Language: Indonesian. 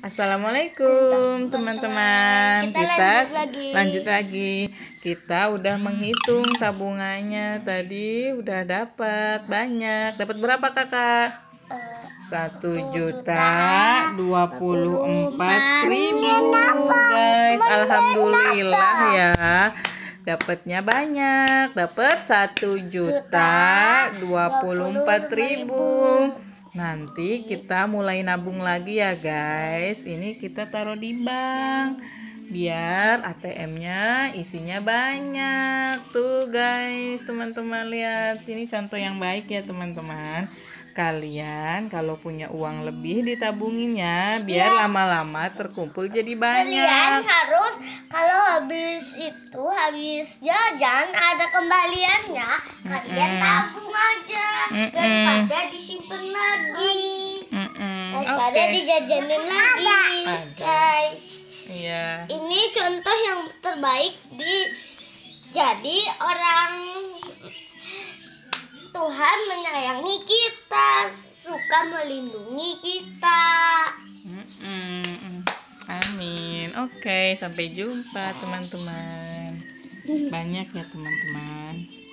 Assalamualaikum teman-teman. Kita, lanjut lagi. lanjut lagi. Kita udah menghitung tabungannya tadi udah dapat banyak. Dapat berapa kakak? Eh, satu juta dua puluh empat ribu guys. Alhamdulillah ya dapatnya banyak dapat satu juta dua puluh empat ribu Nanti kita mulai nabung lagi ya guys. Ini kita taruh di bank biar ATM-nya isinya banyak. Tuh guys, teman-teman lihat. Ini contoh yang baik ya teman-teman. Kalian kalau punya uang lebih ditabunginnya biar iya. lama-lama ya. terkumpul jadi banyak. Kalian harus kalau habis itu habis jajan ada kembaliannya, kalian mm -mm. tabung aja mm -mm. daripada di disimpan lagi ada okay. dijajanin lagi guys iya yeah. ini contoh yang terbaik di jadi orang Tuhan menyayangi kita suka melindungi kita mm -mm. amin oke okay, sampai jumpa teman-teman banyak ya teman-teman